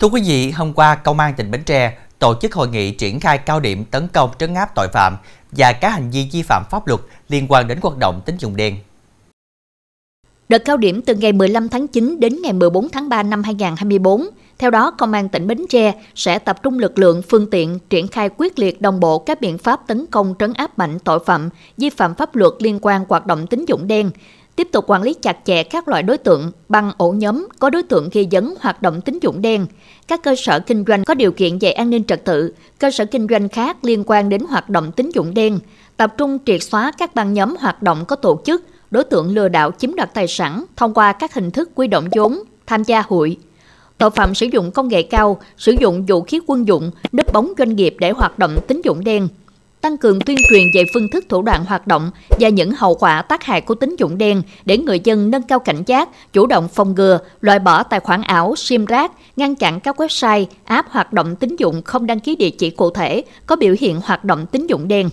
Thưa quý vị, hôm qua Công an tỉnh Bến Tre tổ chức hội nghị triển khai cao điểm tấn công trấn áp tội phạm và các hành vi vi phạm pháp luật liên quan đến hoạt động tín dụng đen. Đợt cao điểm từ ngày 15 tháng 9 đến ngày 14 tháng 3 năm 2024. Theo đó, Công an tỉnh Bến Tre sẽ tập trung lực lượng, phương tiện triển khai quyết liệt đồng bộ các biện pháp tấn công trấn áp mạnh tội phạm, vi phạm pháp luật liên quan hoạt động tín dụng đen, tiếp tục quản lý chặt chẽ các loại đối tượng bằng ổ nhóm có đối tượng ghi vấn hoạt động tín dụng đen, các cơ sở kinh doanh có điều kiện về an ninh trật tự, cơ sở kinh doanh khác liên quan đến hoạt động tín dụng đen, tập trung triệt xóa các băng nhóm hoạt động có tổ chức, đối tượng lừa đảo chiếm đoạt tài sản thông qua các hình thức quy động vốn, tham gia hụi. Tội phạm sử dụng công nghệ cao, sử dụng vũ khí quân dụng, núp bóng doanh nghiệp để hoạt động tín dụng đen – tăng cường tuyên truyền về phương thức thủ đoạn hoạt động và những hậu quả tác hại của tín dụng đen để người dân nâng cao cảnh giác, chủ động phòng ngừa, loại bỏ tài khoản ảo, sim rác, ngăn chặn các website, app hoạt động tín dụng không đăng ký địa chỉ cụ thể có biểu hiện hoạt động tín dụng đen.